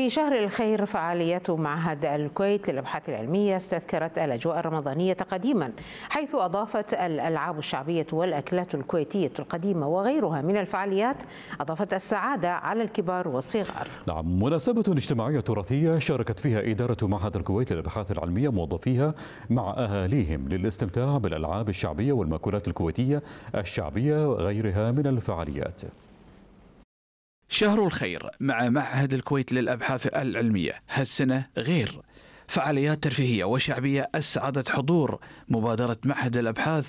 في شهر الخير فعاليات معهد الكويت للأبحاث العلمية استذكرت الأجواء الرمضانية قديما حيث أضافت الألعاب الشعبية والأكلات الكويتية القديمة وغيرها من الفعاليات أضافت السعادة على الكبار والصغار نعم مناسبة اجتماعية تراثية شاركت فيها إدارة معهد الكويت للأبحاث العلمية موظفيها مع أهاليهم للاستمتاع بالألعاب الشعبية والمأكولات الكويتية الشعبية وغيرها من الفعاليات شهر الخير مع معهد الكويت للأبحاث العلمية هالسنة غير فعاليات ترفيهية وشعبية أسعدت حضور مبادرة معهد الأبحاث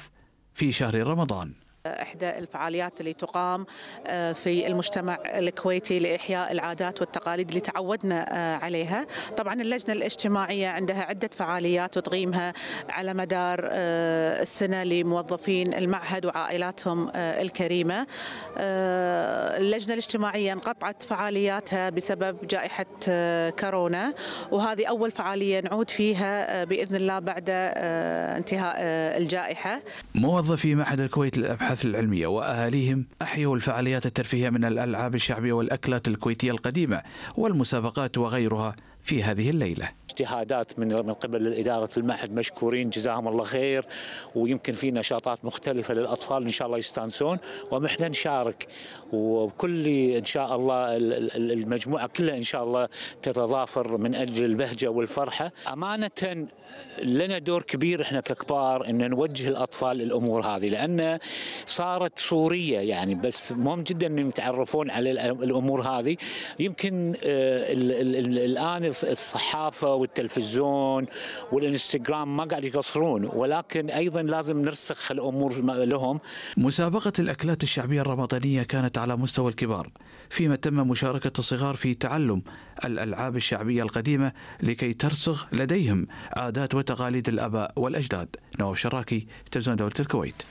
في شهر رمضان إحدى الفعاليات اللي تقام آه، في المجتمع الكويتي لإحياء العادات والتقاليد اللي تعودنا آه، عليها طبعا اللجنة الاجتماعية عندها عدة فعاليات وتقيمها على مدار آه، السنة لموظفين المعهد وعائلاتهم الكريمة اللجنة الاجتماعية انقطعت فعالياتها بسبب جائحة آه، كورونا وهذه أول فعالية نعود فيها آه، بإذن الله بعد آه، انتهاء الجائحة موظفي معهد الكويت للأبحاث العلمية وأهاليهم أحيوا الفعاليات الترفيهية من الألعاب الشعبية والأكلات الكويتية القديمة والمسابقات وغيرها في هذه الليله اجتهادات من من قبل إدارة المعهد مشكورين جزاهم الله خير ويمكن في نشاطات مختلفة للأطفال إن شاء الله يستانسون ومحنا نشارك وكل إن شاء الله المجموعة كلها إن شاء الله تتضافر من أجل البهجة والفرحة أمانة لنا دور كبير إحنا ككبار أن نوجه الأطفال الأمور هذه لأن صارت صورية يعني بس مهم جدا أن يتعرفون على الأمور هذه يمكن آه، الآن الصحافة والتلفزيون والانستغرام ما قاعد يقصرون ولكن ايضا لازم نرسخ الامور لهم مسابقه الاكلات الشعبيه الرمضانيه كانت على مستوى الكبار فيما تم مشاركه الصغار في تعلم الالعاب الشعبيه القديمه لكي ترسخ لديهم عادات وتقاليد الاباء والاجداد نواف شراكي تلفزيون دوله الكويت